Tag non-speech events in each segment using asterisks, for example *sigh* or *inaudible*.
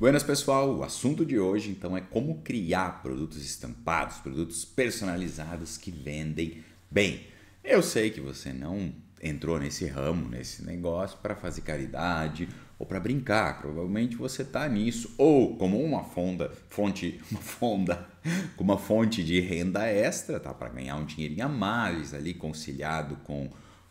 Buenas pessoal, o assunto de hoje então é como criar produtos estampados, produtos personalizados que vendem bem. Eu sei que você não entrou nesse ramo, nesse negócio para fazer caridade ou para brincar, provavelmente você está nisso ou como uma fonda, fonte, *laughs* uma fonda, uma fonte de renda extra, tá para ganhar um dinheirinho a mais ali conciliado com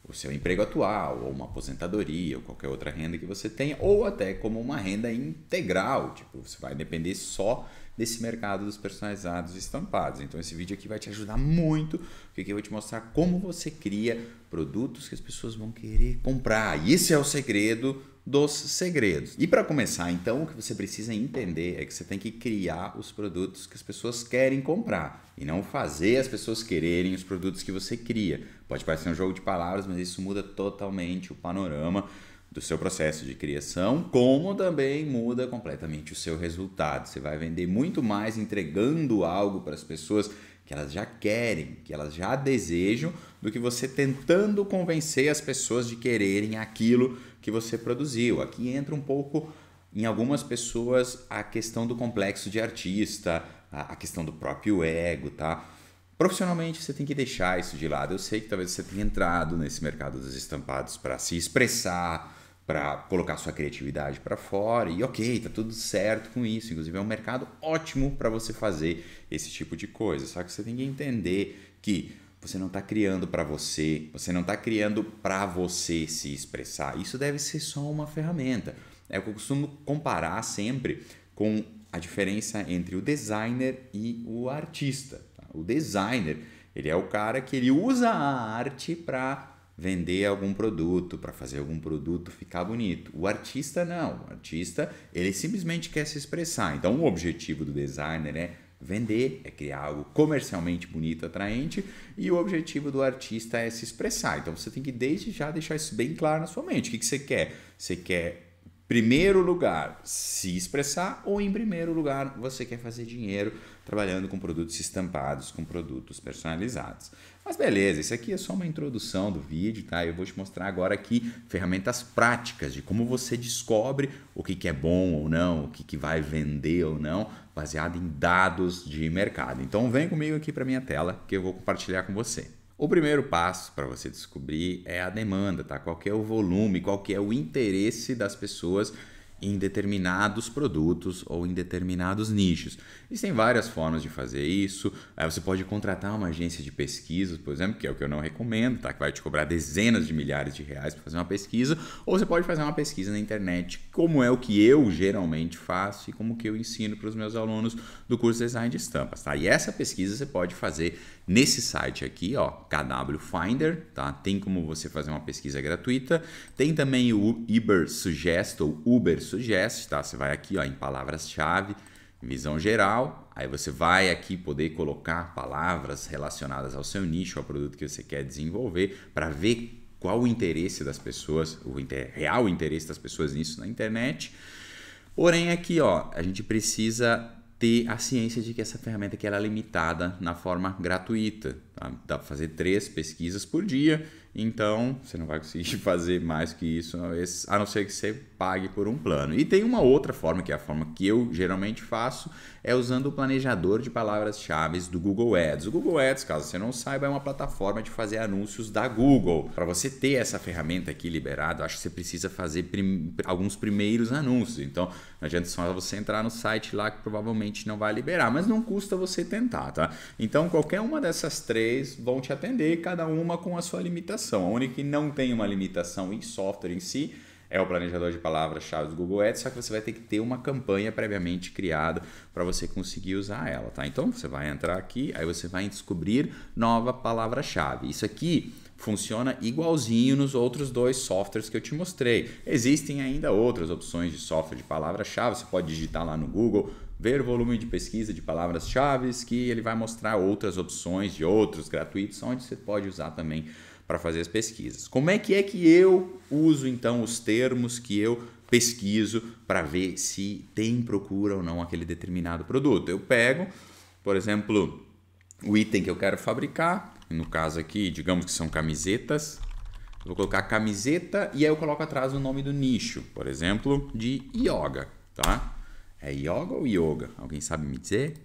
o seu emprego atual, ou uma aposentadoria, ou qualquer outra renda que você tenha, ou até como uma renda integral, tipo, você vai depender só desse mercado dos personalizados estampados. Então esse vídeo aqui vai te ajudar muito, porque aqui eu vou te mostrar como você cria produtos que as pessoas vão querer comprar. E esse é o segredo dos segredos. E para começar, então, o que você precisa entender é que você tem que criar os produtos que as pessoas querem comprar e não fazer as pessoas quererem os produtos que você cria. Pode parecer um jogo de palavras, mas isso muda totalmente o panorama do seu processo de criação, como também muda completamente o seu resultado. Você vai vender muito mais entregando algo para as pessoas que elas já querem, que elas já desejam, do que você tentando convencer as pessoas de quererem aquilo que você produziu. Aqui entra um pouco em algumas pessoas a questão do complexo de artista, a questão do próprio ego, tá? Profissionalmente você tem que deixar isso de lado. Eu sei que talvez você tenha entrado nesse mercado dos estampados para se expressar, para colocar sua criatividade para fora e ok, tá tudo certo com isso. Inclusive é um mercado ótimo para você fazer esse tipo de coisa. Só que você tem que entender que você não está criando para você, você não está criando para você se expressar. Isso deve ser só uma ferramenta. É o que eu costumo comparar sempre com a diferença entre o designer e o artista. Tá? O designer ele é o cara que ele usa a arte para vender algum produto, para fazer algum produto ficar bonito. O artista não, o artista ele simplesmente quer se expressar. Então o objetivo do designer é vender, é criar algo comercialmente bonito, atraente, e o objetivo do artista é se expressar. Então você tem que desde já deixar isso bem claro na sua mente. O que, que você quer? Você quer primeiro lugar se expressar ou em primeiro lugar você quer fazer dinheiro trabalhando com produtos estampados, com produtos personalizados. Mas beleza, isso aqui é só uma introdução do vídeo, tá? Eu vou te mostrar agora aqui ferramentas práticas de como você descobre o que, que é bom ou não, o que, que vai vender ou não, baseado em dados de mercado. Então vem comigo aqui para minha tela que eu vou compartilhar com você. O primeiro passo para você descobrir é a demanda, tá? Qual é o volume, qual é o interesse das pessoas em determinados produtos ou em determinados nichos. Existem várias formas de fazer isso. Aí você pode contratar uma agência de pesquisas, por exemplo, que é o que eu não recomendo, tá? Que vai te cobrar dezenas de milhares de reais para fazer uma pesquisa, ou você pode fazer uma pesquisa na internet, como é o que eu geralmente faço e como que eu ensino para os meus alunos do curso de Design de Estampas, tá? E essa pesquisa você pode fazer nesse site aqui, ó, KW Finder, tá? Tem como você fazer uma pesquisa gratuita. Tem também o Uber Suggest ou Uber suggests, tá? Você vai aqui ó, em palavras-chave, visão geral, aí você vai aqui poder colocar palavras relacionadas ao seu nicho, ao produto que você quer desenvolver, para ver qual o interesse das pessoas, o inter... real interesse das pessoas nisso na internet. Porém, aqui ó, a gente precisa ter a ciência de que essa ferramenta ela é limitada na forma gratuita. Ah, dá para fazer três pesquisas por dia, então você não vai conseguir *laughs* fazer mais que isso, a não ser que você pague por um plano. E tem uma outra forma, que é a forma que eu geralmente faço, é usando o planejador de palavras-chave do Google Ads. O Google Ads, caso você não saiba, é uma plataforma de fazer anúncios da Google. Para você ter essa ferramenta aqui liberada, acho que você precisa fazer prim... alguns primeiros anúncios. Então, não adianta só você entrar no site lá que provavelmente não vai liberar, mas não custa você tentar, tá? Então, qualquer uma dessas três vão te atender, cada uma com a sua limitação. A única que não tem uma limitação em software em si é o planejador de palavras-chave do Google Ads, só que você vai ter que ter uma campanha previamente criada para você conseguir usar ela, tá? Então você vai entrar aqui, aí você vai descobrir nova palavra-chave. Isso aqui funciona igualzinho nos outros dois softwares que eu te mostrei. Existem ainda outras opções de software de palavra-chave, você pode digitar lá no Google ver volume de pesquisa de palavras-chave, que ele vai mostrar outras opções de outros gratuitos, onde você pode usar também para fazer as pesquisas. Como é que é que eu uso então os termos que eu pesquiso para ver se tem procura ou não aquele determinado produto? Eu pego, por exemplo, o item que eu quero fabricar, no caso aqui, digamos que são camisetas, vou colocar camiseta e aí eu coloco atrás o nome do nicho, por exemplo, de yoga, tá? É yoga ou yoga? Alguém sabe me dizer?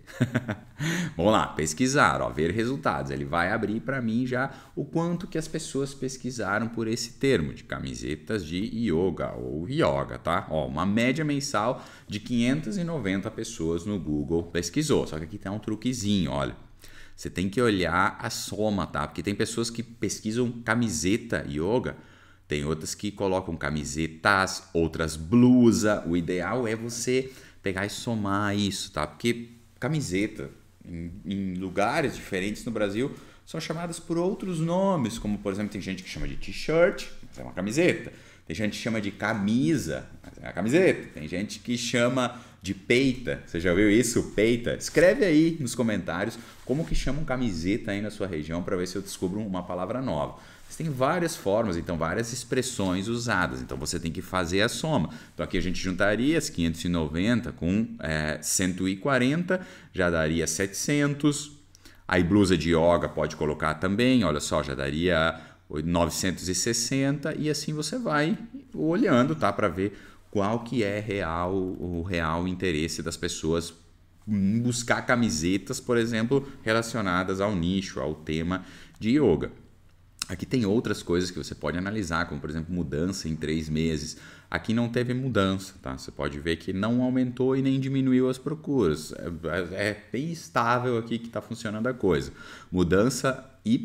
*laughs* Vamos lá, pesquisar, ó, ver resultados. Ele vai abrir para mim já o quanto que as pessoas pesquisaram por esse termo de camisetas de yoga ou yoga, tá? Ó, uma média mensal de 590 pessoas no Google pesquisou. Só que aqui tem tá um truquezinho, olha. Você tem que olhar a soma, tá? Porque tem pessoas que pesquisam camiseta yoga, tem outras que colocam camisetas, outras blusa. O ideal é você pegar e somar isso, tá? Porque camiseta em, em lugares diferentes no Brasil são chamadas por outros nomes, como por exemplo, tem gente que chama de t-shirt, mas é uma camiseta. Tem gente que chama de camisa, mas é uma camiseta. Tem gente que chama de peita. Você já viu isso? Peita? Escreve aí nos comentários como que chamam camiseta aí na sua região para ver se eu descubro uma palavra nova tem várias formas, então várias expressões usadas. Então você tem que fazer a soma. Então aqui a gente juntaria as 590 com é, 140, já daria 700. Aí blusa de yoga pode colocar também, olha só, já daria 960 e assim você vai olhando, tá, para ver qual que é real o real interesse das pessoas em buscar camisetas, por exemplo, relacionadas ao nicho, ao tema de yoga. Aqui tem outras coisas que você pode analisar, como por exemplo mudança em três meses. Aqui não teve mudança, tá? Você pode ver que não aumentou e nem diminuiu as procuras. É, é bem estável aqui que está funcionando a coisa. Mudança y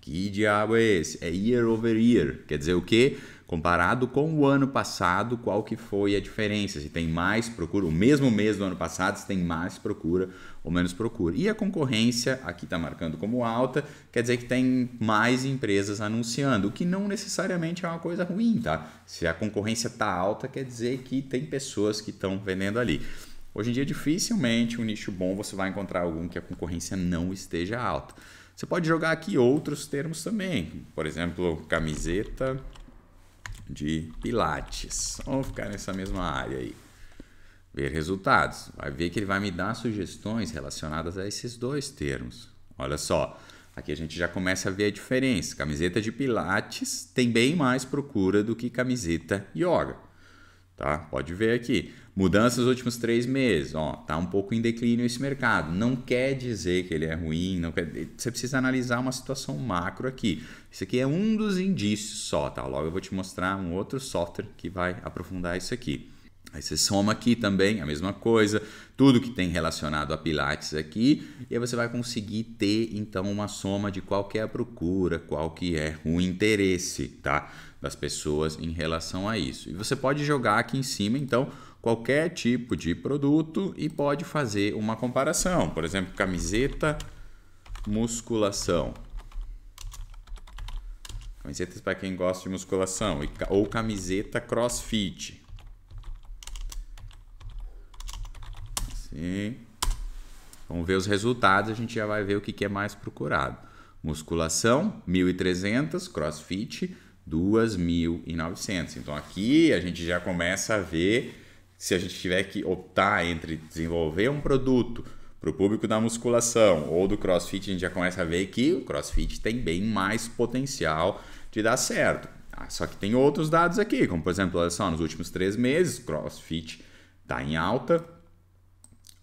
Que diabo é esse? É year over year. Quer dizer o quê? Comparado com o ano passado, qual que foi a diferença? Se tem mais procura, o mesmo mês do ano passado, se tem mais procura ou menos procura. E a concorrência, aqui está marcando como alta, quer dizer que tem mais empresas anunciando, o que não necessariamente é uma coisa ruim, tá? Se a concorrência está alta, quer dizer que tem pessoas que estão vendendo ali. Hoje em dia, dificilmente um nicho bom você vai encontrar algum que a concorrência não esteja alta. Você pode jogar aqui outros termos também, por exemplo, camiseta de Pilates. Vamos ficar nessa mesma área aí. Ver resultados. Vai ver que ele vai me dar sugestões relacionadas a esses dois termos. Olha só, aqui a gente já começa a ver a diferença. Camiseta de Pilates tem bem mais procura do que camiseta yoga. Tá? Pode ver aqui. Mudança nos últimos três meses, ó, tá um pouco em declínio esse mercado. Não quer dizer que ele é ruim, não quer. Você precisa analisar uma situação macro aqui. Isso aqui é um dos indícios só, tá? Logo eu vou te mostrar um outro software que vai aprofundar isso aqui. Aí você soma aqui também a mesma coisa, tudo que tem relacionado a Pilates aqui, e aí você vai conseguir ter então uma soma de qual que é a procura, qual que é o interesse, tá? das pessoas em relação a isso. E você pode jogar aqui em cima, então, qualquer tipo de produto e pode fazer uma comparação. Por exemplo, camiseta musculação. Camisetas para quem gosta de musculação ou camiseta crossfit. Assim. Vamos ver os resultados, a gente já vai ver o que é mais procurado. Musculação, 1.300, crossfit, 2.900. Então aqui a gente já começa a ver se a gente tiver que optar entre desenvolver um produto para o público da musculação ou do crossfit, a gente já começa a ver que o crossfit tem bem mais potencial de dar certo. Ah, só que tem outros dados aqui, como por exemplo, olha só, nos últimos três meses, crossfit está em alta,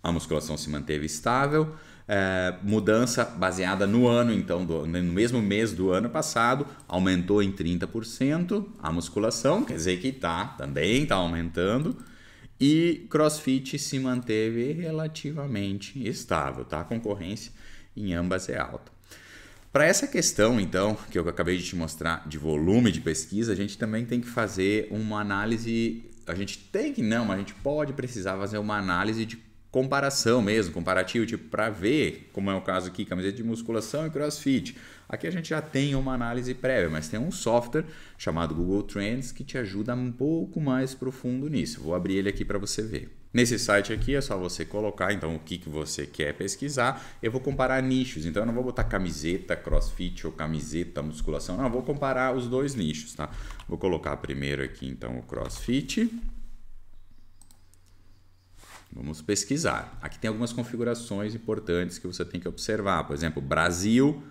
a musculação se manteve estável, é, mudança baseada no ano, então, do, né, no mesmo mês do ano passado, aumentou em 30% a musculação, quer dizer que tá, também está aumentando. E CrossFit se manteve relativamente estável, tá? A concorrência em ambas é alta. Para essa questão, então, que eu acabei de te mostrar de volume de pesquisa, a gente também tem que fazer uma análise. A gente tem que não, a gente pode precisar fazer uma análise de comparação mesmo, comparativo, tipo, para ver, como é o caso aqui, camiseta de musculação e crossfit. Aqui a gente já tem uma análise prévia, mas tem um software chamado Google Trends que te ajuda um pouco mais profundo nisso. Vou abrir ele aqui para você ver. Nesse site aqui é só você colocar então o que, que você quer pesquisar. Eu vou comparar nichos, então eu não vou botar camiseta, crossfit ou camiseta, musculação. Não, eu vou comparar os dois nichos, tá? Vou colocar primeiro aqui então o crossfit. Vamos pesquisar. Aqui tem algumas configurações importantes que você tem que observar. Por exemplo, Brasil,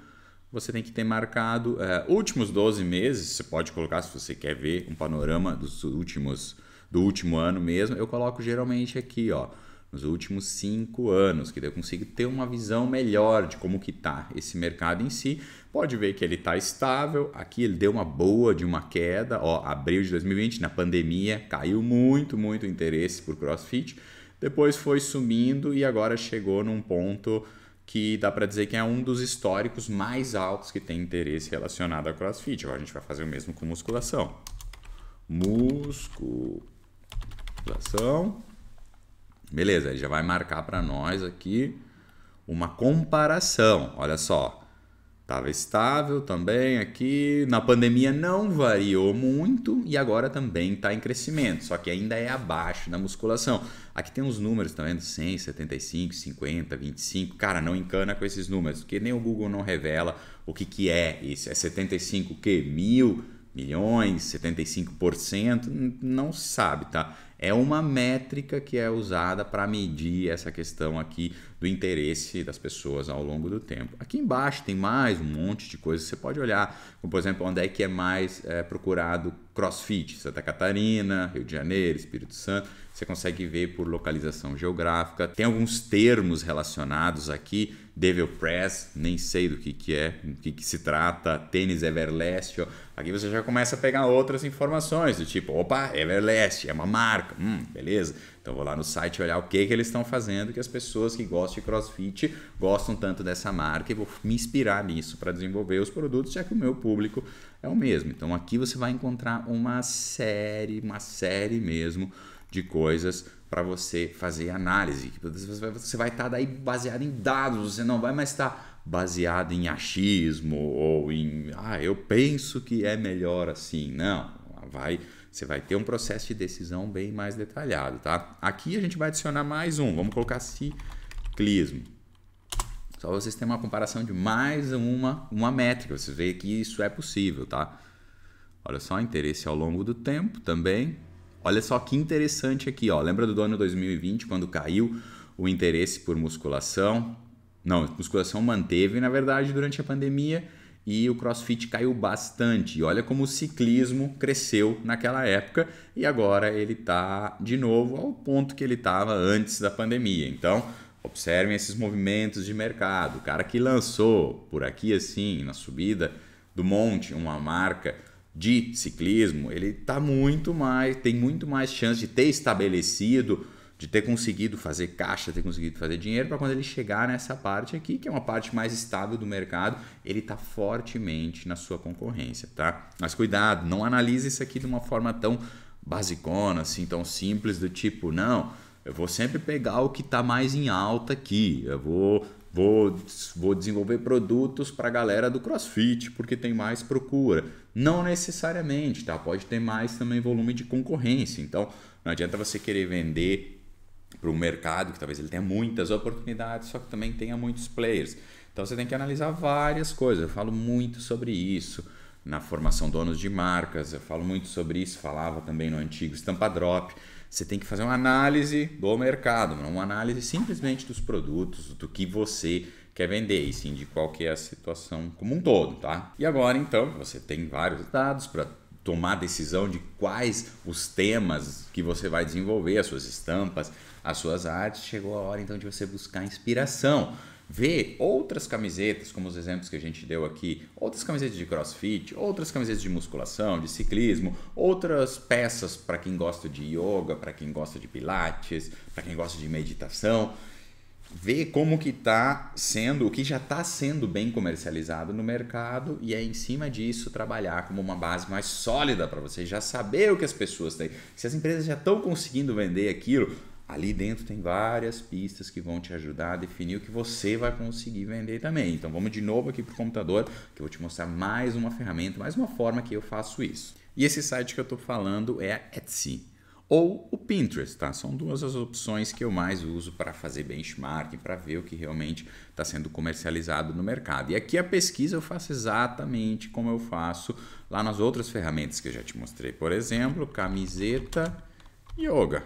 você tem que ter marcado é, últimos 12 meses. Você pode colocar, se você quer ver um panorama dos últimos do último ano mesmo. Eu coloco geralmente aqui, ó, nos últimos cinco anos, que eu consigo ter uma visão melhor de como que está esse mercado em si. Pode ver que ele está estável. Aqui ele deu uma boa de uma queda, ó, abril de 2020 na pandemia caiu muito, muito o interesse por CrossFit depois foi sumindo e agora chegou num ponto que dá para dizer que é um dos históricos mais altos que tem interesse relacionado a CrossFit. Agora a gente vai fazer o mesmo com musculação. Musculação. Beleza, ele já vai marcar para nós aqui uma comparação. Olha só, Estava estável também aqui. Na pandemia não variou muito e agora também está em crescimento, só que ainda é abaixo da musculação. Aqui tem uns números, tá vendo? 100, 75, 50, 25. Cara, não encana com esses números, porque nem o Google não revela o que, que é isso. É 75 o quê? Mil? Milhões? 75%? Não sabe, tá? É uma métrica que é usada para medir essa questão aqui do interesse das pessoas ao longo do tempo. Aqui embaixo tem mais um monte de coisas que você pode olhar, como por exemplo, onde é que é mais é, procurado crossfit, Santa Catarina, Rio de Janeiro, Espírito Santo, você consegue ver por localização geográfica. Tem alguns termos relacionados aqui, Devil Press, nem sei do que, que é, do que, que se trata, tênis Everlast, aqui você já começa a pegar outras informações, do tipo, opa, Everlast, é uma marca, hum, beleza. Então vou lá no site olhar o que, que eles estão fazendo, que as pessoas que gostam de CrossFit gostam tanto dessa marca e vou me inspirar nisso para desenvolver os produtos, já que o meu público é o mesmo. Então aqui você vai encontrar uma série, uma série mesmo de coisas para você fazer análise. Você vai estar tá daí baseado em dados, você não vai mais estar tá baseado em achismo ou em ah, eu penso que é melhor assim. Não, vai você vai ter um processo de decisão bem mais detalhado, tá? Aqui a gente vai adicionar mais um, vamos colocar ciclismo. Só vocês terem uma comparação de mais uma, uma métrica, vocês veem que isso é possível, tá? Olha só, interesse ao longo do tempo também. Olha só que interessante aqui, ó. Lembra do ano 2020, quando caiu o interesse por musculação? Não, musculação manteve, na verdade, durante a pandemia, e o crossfit caiu bastante. E olha como o ciclismo cresceu naquela época e agora ele está de novo ao ponto que ele estava antes da pandemia. Então, observem esses movimentos de mercado. O cara que lançou por aqui assim, na subida do monte, uma marca de ciclismo, ele tá muito mais, tem muito mais chance de ter estabelecido de ter conseguido fazer caixa, ter conseguido fazer dinheiro, para quando ele chegar nessa parte aqui, que é uma parte mais estável do mercado, ele está fortemente na sua concorrência, tá? Mas cuidado, não analise isso aqui de uma forma tão basicona, assim, tão simples, do tipo, não, eu vou sempre pegar o que está mais em alta aqui, eu vou Vou, vou, desenvolver produtos para a galera do CrossFit, porque tem mais procura. Não necessariamente, tá? Pode ter mais também volume de concorrência. Então, não adianta você querer vender para um mercado que talvez ele tenha muitas oportunidades, só que também tenha muitos players. Então você tem que analisar várias coisas. Eu falo muito sobre isso na formação donos de marcas, eu falo muito sobre isso, falava também no antigo Estampa Drop. Você tem que fazer uma análise do mercado, não uma análise simplesmente dos produtos, do que você quer vender, e sim de qual que é a situação como um todo, tá? E agora então, você tem vários dados para tomar a decisão de quais os temas que você vai desenvolver, as suas estampas, as suas artes, chegou a hora então de você buscar inspiração. Ver outras camisetas, como os exemplos que a gente deu aqui, outras camisetas de crossfit, outras camisetas de musculação, de ciclismo, outras peças para quem gosta de yoga, para quem gosta de pilates, para quem gosta de meditação ver como que está sendo, o que já está sendo bem comercializado no mercado e é em cima disso trabalhar como uma base mais sólida para você já saber o que as pessoas têm. Se as empresas já estão conseguindo vender aquilo, ali dentro tem várias pistas que vão te ajudar a definir o que você vai conseguir vender também. Então vamos de novo aqui para o computador que eu vou te mostrar mais uma ferramenta, mais uma forma que eu faço isso. E esse site que eu estou falando é a Etsy ou o Pinterest, tá? São duas as opções que eu mais uso para fazer benchmark, para ver o que realmente está sendo comercializado no mercado. E aqui a pesquisa eu faço exatamente como eu faço lá nas outras ferramentas que eu já te mostrei. Por exemplo, camiseta yoga.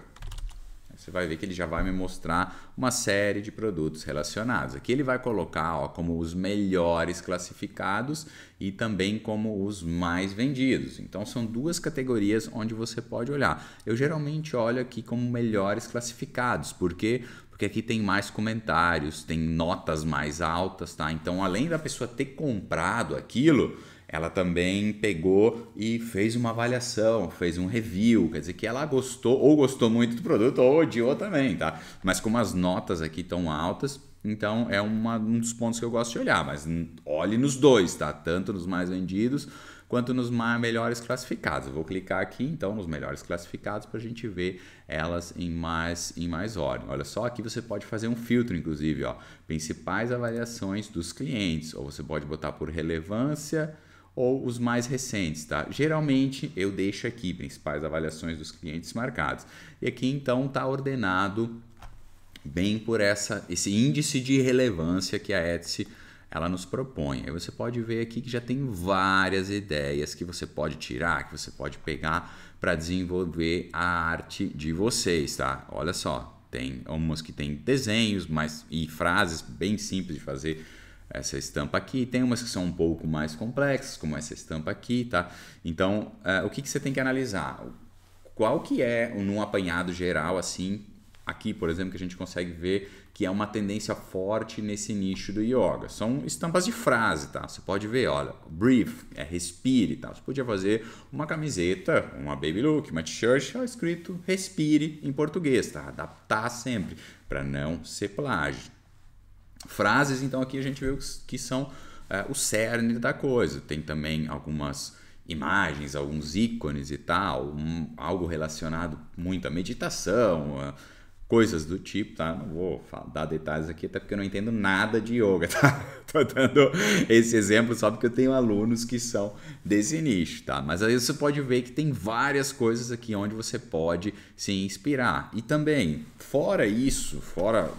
Você vai ver que ele já vai me mostrar uma série de produtos relacionados. Aqui ele vai colocar ó, como os melhores classificados e também como os mais vendidos. Então são duas categorias onde você pode olhar. Eu geralmente olho aqui como melhores classificados, porque porque aqui tem mais comentários, tem notas mais altas, tá? Então, além da pessoa ter comprado aquilo, ela também pegou e fez uma avaliação, fez um review, quer dizer que ela gostou ou gostou muito do produto ou odiou também, tá? Mas como as notas aqui estão altas, então é uma, um dos pontos que eu gosto de olhar, mas olhe nos dois, tá? Tanto nos mais vendidos quanto nos melhores classificados. Eu vou clicar aqui então nos melhores classificados para a gente ver elas em mais em mais ordem. Olha só, aqui você pode fazer um filtro, inclusive, ó, principais avaliações dos clientes, ou você pode botar por relevância ou os mais recentes, tá? Geralmente eu deixo aqui principais avaliações dos clientes marcados. E aqui então está ordenado bem por essa esse índice de relevância que a Etsy ela nos propõe. Aí você pode ver aqui que já tem várias ideias que você pode tirar, que você pode pegar para desenvolver a arte de vocês, tá? Olha só, tem algumas que tem desenhos, mas e frases bem simples de fazer essa estampa aqui. Tem umas que são um pouco mais complexas, como essa estampa aqui, tá? Então, uh, o que, que você tem que analisar? Qual que é, num apanhado geral, assim, aqui, por exemplo, que a gente consegue ver que é uma tendência forte nesse nicho do yoga. São estampas de frase, tá? Você pode ver, olha, brief, é respire, tá? Você podia fazer uma camiseta, uma baby look, uma t-shirt, tá escrito respire em português, tá? Adaptar sempre para não ser plágio frases. Então aqui a gente vê os, que são é, o cerne da coisa. Tem também algumas imagens, alguns ícones e tal, um, algo relacionado muito à meditação, coisas do tipo, tá? Não vou dar detalhes aqui, até porque eu não entendo nada de yoga, *laughs* tá? Tô dando esse exemplo só porque eu tenho alunos que são desse nicho, tá? Mas aí você pode ver que tem várias coisas aqui onde você pode se inspirar. E também, fora isso, fora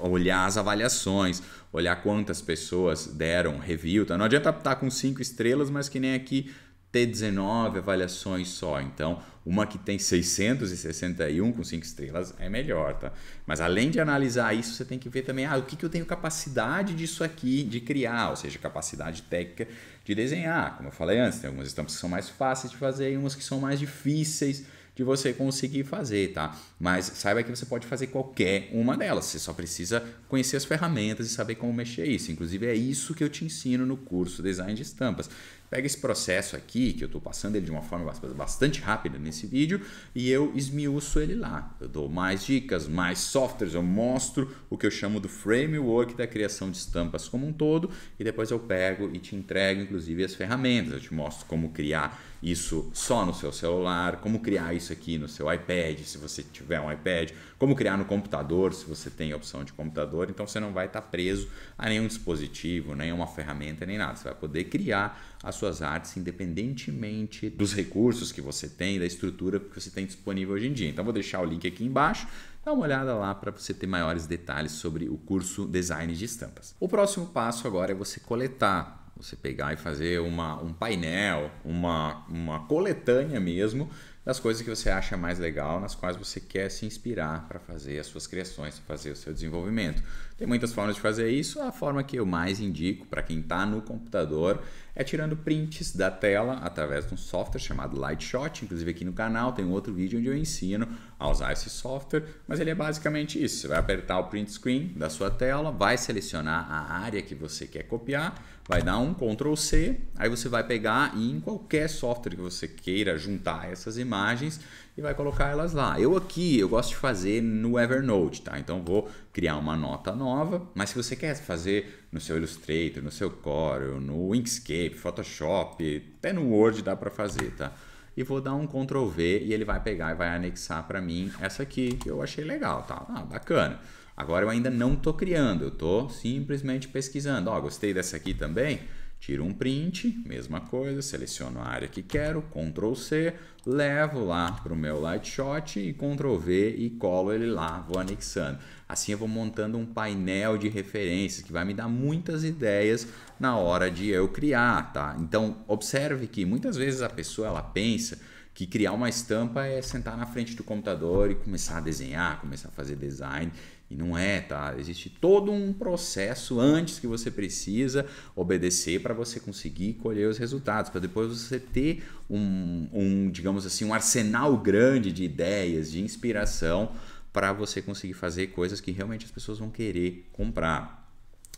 olhar as avaliações, olhar quantas pessoas deram review. Tá? Não adianta estar tá com cinco estrelas, mas que nem aqui ter 19 avaliações só. Então, uma que tem 661 com 5 estrelas é melhor, tá? Mas além de analisar isso, você tem que ver também, ah, o que, que eu tenho capacidade disso aqui de criar, ou seja, capacidade técnica de desenhar. Como eu falei antes, tem algumas estampas que são mais fáceis de fazer e umas que são mais difíceis de você conseguir fazer, tá? Mas saiba que você pode fazer qualquer uma delas, você só precisa conhecer as ferramentas e saber como mexer isso. Inclusive, é isso que eu te ensino no curso Design de Estampas. Pega esse processo aqui, que eu estou passando ele de uma forma bastante rápida nesse vídeo, e eu esmiuço ele lá. Eu dou mais dicas, mais softwares, eu mostro o que eu chamo do framework da criação de estampas como um todo, e depois eu pego e te entrego, inclusive, as ferramentas. Eu te mostro como criar isso só no seu celular, como criar isso aqui no seu iPad, se você tiver um iPad, como criar no computador, se você tem opção de computador. Então você não vai estar tá preso a nenhum dispositivo, nenhuma ferramenta, nem nada. Você vai poder criar as suas artes, independentemente dos recursos que você tem, da estrutura que você tem disponível hoje em dia. Então, vou deixar o link aqui embaixo. Dá uma olhada lá para você ter maiores detalhes sobre o curso Design de Estampas. O próximo passo agora é você coletar você pegar e fazer uma, um painel, uma, uma coletânea mesmo das coisas que você acha mais legal, nas quais você quer se inspirar para fazer as suas criações, fazer o seu desenvolvimento. Tem muitas formas de fazer isso, a forma que eu mais indico para quem está no computador é tirando prints da tela através de um software chamado Lightshot. Inclusive aqui no canal tem um outro vídeo onde eu ensino a usar esse software, mas ele é basicamente isso. Você vai apertar o print screen da sua tela, vai selecionar a área que você quer copiar, vai dar um Ctrl C, aí você vai pegar e em qualquer software que você queira juntar essas imagens e vai colocar elas lá. Eu aqui, eu gosto de fazer no Evernote, tá? Então vou criar uma nota nova, mas se você quer fazer no seu Illustrator, no seu Corel, no Inkscape, Photoshop, até no Word dá para fazer, tá? E vou dar um Ctrl V e ele vai pegar e vai anexar para mim essa aqui que eu achei legal, tá? Ah, bacana. Agora eu ainda não tô criando, eu tô simplesmente pesquisando. Ó, oh, gostei dessa aqui também? Tiro um print, mesma coisa, seleciono a área que quero, Ctrl C, levo lá para o meu lightshot e Ctrl V e colo ele lá, vou anexando. Assim eu vou montando um painel de referências que vai me dar muitas ideias na hora de eu criar, tá? Então observe que muitas vezes a pessoa ela pensa que criar uma estampa é sentar na frente do computador e começar a desenhar, começar a fazer design. E não é, tá? Existe todo um processo antes que você precisa obedecer para você conseguir colher os resultados, para depois você ter um, um, digamos assim, um arsenal grande de ideias, de inspiração para você conseguir fazer coisas que realmente as pessoas vão querer comprar.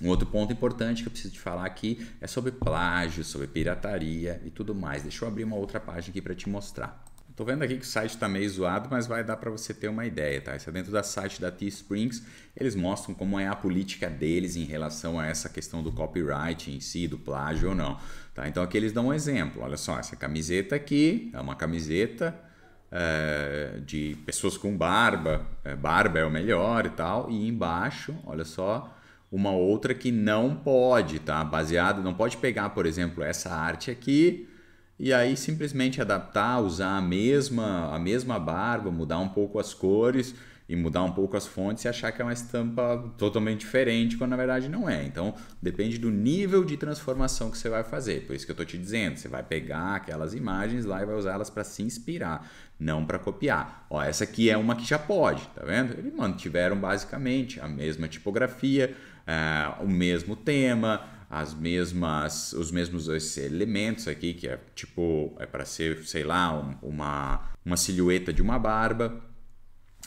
Um outro ponto importante que eu preciso te falar aqui é sobre plágio, sobre pirataria e tudo mais. Deixa eu abrir uma outra página aqui para te mostrar. Estou vendo aqui que o site está meio zoado, mas vai dar para você ter uma ideia, tá? Isso é dentro da site da Teesprings, eles mostram como é a política deles em relação a essa questão do copyright em si, do plágio ou não, tá? Então aqui eles dão um exemplo, olha só, essa camiseta aqui é uma camiseta é, de pessoas com barba, é, barba é o melhor e tal, e embaixo, olha só, uma outra que não pode, tá? Baseado, não pode pegar, por exemplo, essa arte aqui e aí simplesmente adaptar, usar a mesma, a mesma barba, mudar um pouco as cores e mudar um pouco as fontes e achar que é uma estampa totalmente diferente, quando na verdade não é. Então, depende do nível de transformação que você vai fazer. Por isso que eu estou te dizendo, você vai pegar aquelas imagens lá e vai usá-las para se inspirar, não para copiar. Ó, essa aqui é uma que já pode, tá vendo? Eles mantiveram basicamente a mesma tipografia, é, o mesmo tema, as mesmas os mesmos dois elementos aqui que é tipo é para ser sei lá um, uma uma silhueta de uma barba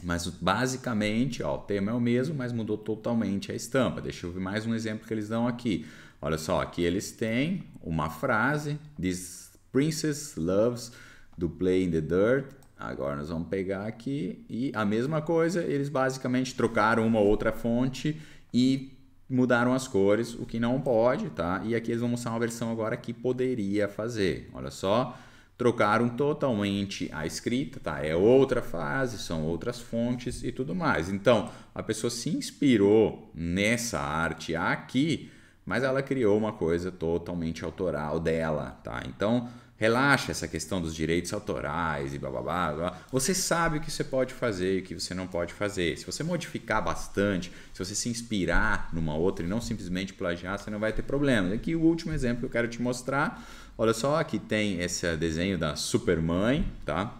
mas basicamente ó, o tema é o mesmo mas mudou totalmente a estampa deixa eu ver mais um exemplo que eles dão aqui olha só aqui eles têm uma frase this princess loves do play in the dirt Agora nós vamos pegar aqui e a mesma coisa, eles basicamente trocaram uma outra fonte e mudaram as cores, o que não pode, tá? E aqui eles vão mostrar uma versão agora que poderia fazer. Olha só, trocaram totalmente a escrita, tá? É outra fase, são outras fontes e tudo mais. Então, a pessoa se inspirou nessa arte aqui, mas ela criou uma coisa totalmente autoral dela, tá? Então, relaxa essa questão dos direitos autorais e blá blá blá, blá. você sabe o que você pode fazer e o que você não pode fazer. Se você modificar bastante, se você se inspirar numa outra e não simplesmente plagiar, você não vai ter problema. Aqui o último exemplo que eu quero te mostrar, olha só, aqui tem esse desenho da Supermãe, tá?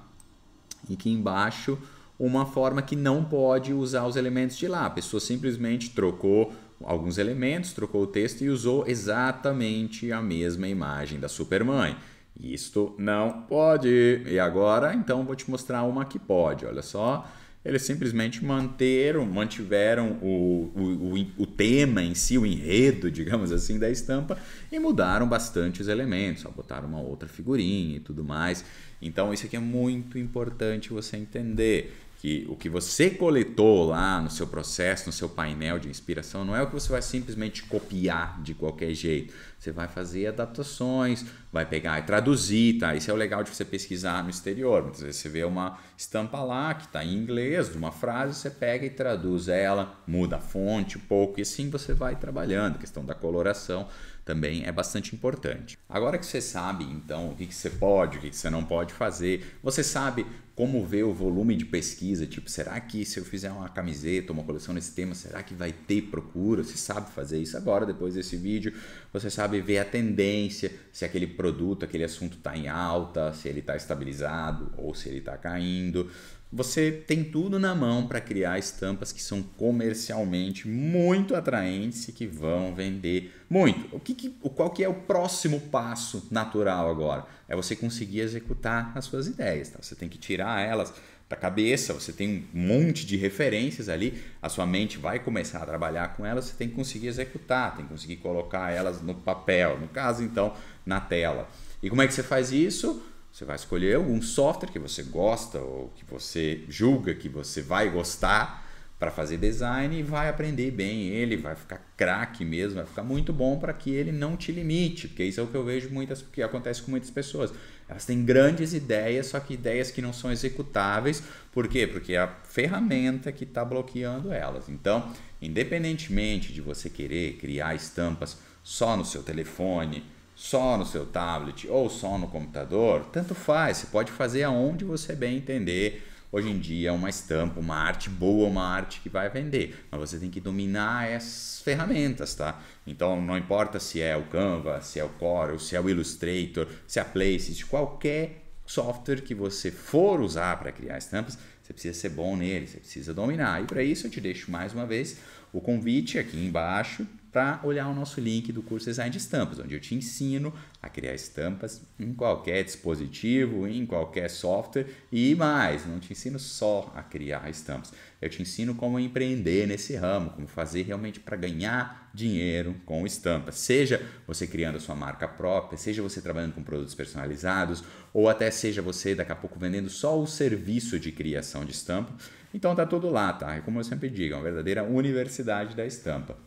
E aqui embaixo uma forma que não pode usar os elementos de lá. A pessoa simplesmente trocou alguns elementos, trocou o texto e usou exatamente a mesma imagem da Supermãe. Isto não pode. E agora, então, vou te mostrar uma que pode. Olha só. Eles simplesmente manteram, mantiveram o, o, o, o tema em si, o enredo, *laughs* digamos assim, da estampa e mudaram bastante os elementos. Só botaram uma outra figurinha e tudo mais. Então, isso aqui é muito importante você entender que o que você coletou lá no seu processo, no seu painel de inspiração, não é o que você vai simplesmente copiar de qualquer jeito. Você vai fazer adaptações, vai pegar e traduzir, tá? Isso é o legal de você pesquisar no exterior. Muitas vezes você vê uma estampa lá que está em inglês, de uma frase, você pega e traduz ela, muda a fonte um pouco, e assim você vai trabalhando. A questão da coloração também é bastante importante. Agora que você sabe, então, o que, você pode, o que você não pode fazer, você sabe como ver o volume de pesquisa, tipo, será que se eu fizer uma camiseta, uma coleção nesse tema, será que vai ter procura? Você sabe fazer isso agora, depois desse vídeo, você sabe ver a tendência, se aquele produto, aquele assunto está em alta, se ele está estabilizado ou se ele está caindo, você tem tudo na mão para criar estampas que são comercialmente muito atraentes e que vão vender muito. O que, que, qual que é o próximo passo natural agora? É você conseguir executar as suas ideias. Tá? Você tem que tirar elas da cabeça, você tem um monte de referências ali, a sua mente vai começar a trabalhar com elas, você tem que conseguir executar, tem que conseguir colocar elas no papel, no caso então, na tela. E como é que você faz isso? Você vai escolher algum software que você gosta ou que você julga que você vai gostar para fazer design e vai aprender bem ele, vai ficar craque mesmo, vai ficar muito bom para que ele não te limite, porque isso é o que eu vejo muitas que acontece com muitas pessoas. Elas têm grandes ideias, só que ideias que não são executáveis. Por quê? Porque é a ferramenta que está bloqueando elas. Então, independentemente de você querer criar estampas só no seu telefone, só no seu tablet ou só no computador, tanto faz, você pode fazer aonde você bem entender. Hoje em dia é uma estampa, uma arte boa, uma arte que vai vender, mas você tem que dominar essas ferramentas, tá? Então não importa se é o Canva, se é o Corel, se é o Illustrator, se é a Places, qualquer software que você for usar para criar estampas, você precisa ser bom nele, você precisa dominar. E para isso eu te deixo mais uma vez o convite aqui embaixo para olhar o nosso link do curso Design de Estampas, onde eu te ensino a criar estampas em qualquer dispositivo, em qualquer software e mais. Não te ensino só a criar estampas, eu te ensino como empreender nesse ramo, como fazer realmente para ganhar dinheiro com estampas. Seja você criando a sua marca própria, seja você trabalhando com produtos personalizados, ou até seja você daqui a pouco vendendo só o serviço de criação de estampa. Então tá tudo lá, tá? É como eu sempre digo, é uma verdadeira universidade da estampa.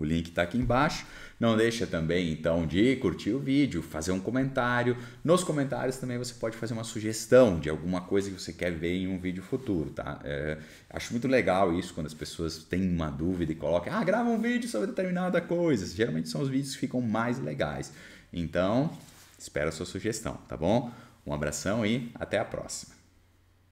O link está aqui embaixo. Não deixa também então de curtir o vídeo, fazer um comentário. Nos comentários também você pode fazer uma sugestão de alguma coisa que você quer ver em um vídeo futuro, tá? É, acho muito legal isso quando as pessoas têm uma dúvida e colocam, ah, grava um vídeo sobre determinada coisa. Geralmente são os vídeos que ficam mais legais. Então, espero a sua sugestão, tá bom? Um abração e até a próxima.